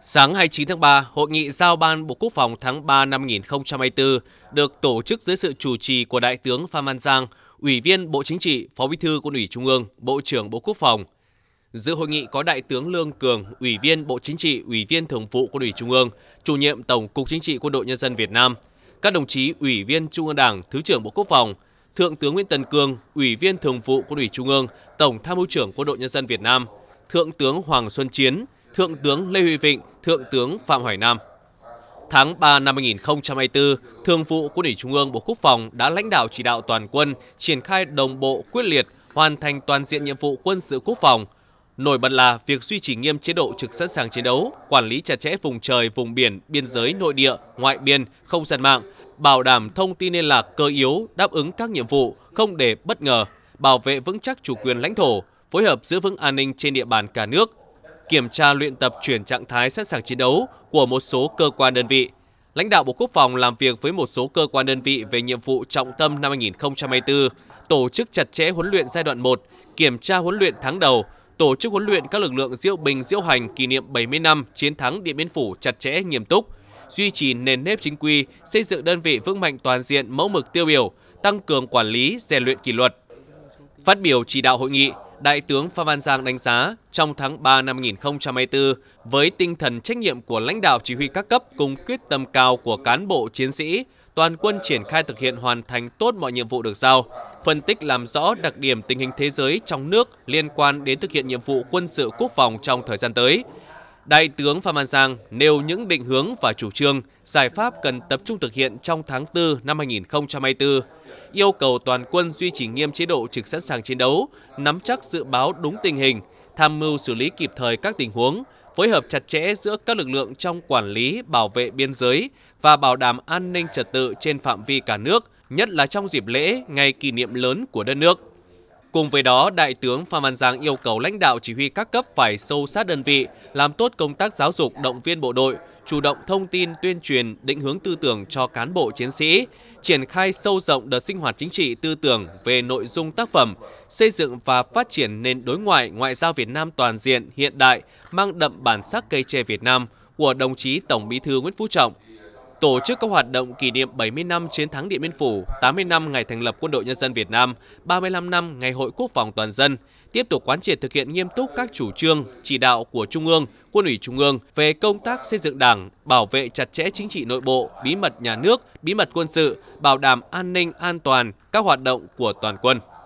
Sáng 29 tháng 3, Hội nghị giao ban Bộ Quốc phòng tháng 3 năm 2024 được tổ chức dưới sự chủ trì của Đại tướng Phan Văn Giang, Ủy viên Bộ Chính trị, Phó Bí thư Quân ủy Trung ương, Bộ trưởng Bộ Quốc phòng. Dự hội nghị có Đại tướng Lương Cường, Ủy viên Bộ Chính trị, Ủy viên Thường vụ Quân ủy Trung ương, Chủ nhiệm Tổng cục Chính trị Quân đội Nhân dân Việt Nam, các đồng chí Ủy viên Trung ương Đảng, Thứ trưởng Bộ Quốc phòng, Thượng tướng Nguyễn Tân Cương, Ủy viên Thường vụ Quân ủy Trung ương, Tổng tham mưu trưởng Quân đội Nhân dân Việt Nam, Thượng tướng Hoàng Xuân Chiến, Thượng tướng Lê Huy Vịnh, Thượng tướng Phạm Hoài Nam. Tháng 3 năm 2024, Thường vụ Quân ủy Trung ương Bộ Quốc phòng đã lãnh đạo chỉ đạo toàn quân triển khai đồng bộ quyết liệt, hoàn thành toàn diện nhiệm vụ quân sự quốc phòng. Nổi bật là việc duy trì nghiêm chế độ trực sẵn sàng chiến đấu, quản lý chặt chẽ vùng trời, vùng biển, biên giới nội địa, ngoại biên, không gian mạng, bảo đảm thông tin liên lạc cơ yếu, đáp ứng các nhiệm vụ, không để bất ngờ, bảo vệ vững chắc chủ quyền lãnh thổ, phối hợp giữ vững an ninh trên địa bàn cả nước, kiểm tra luyện tập chuyển trạng thái sẵn sàng chiến đấu của một số cơ quan đơn vị. Lãnh đạo Bộ Quốc phòng làm việc với một số cơ quan đơn vị về nhiệm vụ trọng tâm năm 2024, tổ chức chặt chẽ huấn luyện giai đoạn 1, kiểm tra huấn luyện tháng đầu, tổ chức huấn luyện các lực lượng diễu binh diễu hành kỷ niệm 70 năm chiến thắng Điện Biên Phủ chặt chẽ nghiêm túc, duy trì nền nếp chính quy, xây dựng đơn vị vững mạnh toàn diện mẫu mực tiêu biểu, tăng cường quản lý, rèn luyện kỷ luật. Phát biểu chỉ đạo hội nghị, Đại tướng Phan Văn Giang đánh giá trong tháng 3 năm 2024, với tinh thần trách nhiệm của lãnh đạo chỉ huy các cấp cùng quyết tâm cao của cán bộ chiến sĩ, toàn quân triển khai thực hiện hoàn thành tốt mọi nhiệm vụ được giao, phân tích làm rõ đặc điểm tình hình thế giới trong nước liên quan đến thực hiện nhiệm vụ quân sự quốc phòng trong thời gian tới, Đại tướng Phạm Văn Giang nêu những định hướng và chủ trương, giải pháp cần tập trung thực hiện trong tháng 4 năm 2024, yêu cầu toàn quân duy trì nghiêm chế độ trực sẵn sàng chiến đấu, nắm chắc dự báo đúng tình hình, tham mưu xử lý kịp thời các tình huống, phối hợp chặt chẽ giữa các lực lượng trong quản lý, bảo vệ biên giới và bảo đảm an ninh trật tự trên phạm vi cả nước, nhất là trong dịp lễ, ngày kỷ niệm lớn của đất nước. Cùng với đó, Đại tướng Phan Văn Giang yêu cầu lãnh đạo chỉ huy các cấp phải sâu sát đơn vị, làm tốt công tác giáo dục động viên bộ đội, chủ động thông tin tuyên truyền định hướng tư tưởng cho cán bộ chiến sĩ, triển khai sâu rộng đợt sinh hoạt chính trị tư tưởng về nội dung tác phẩm, xây dựng và phát triển nền đối ngoại ngoại giao Việt Nam toàn diện hiện đại, mang đậm bản sắc cây tre Việt Nam của đồng chí Tổng Bí thư Nguyễn Phú Trọng – tổ chức các hoạt động kỷ niệm 70 năm chiến thắng Điện Biên Phủ, 80 năm ngày thành lập Quân đội Nhân dân Việt Nam, 35 năm ngày Hội Quốc phòng toàn dân, tiếp tục quán triệt thực hiện nghiêm túc các chủ trương, chỉ đạo của Trung ương, Quân ủy Trung ương về công tác xây dựng Đảng, bảo vệ chặt chẽ chính trị nội bộ, bí mật nhà nước, bí mật quân sự, bảo đảm an ninh an toàn các hoạt động của toàn quân.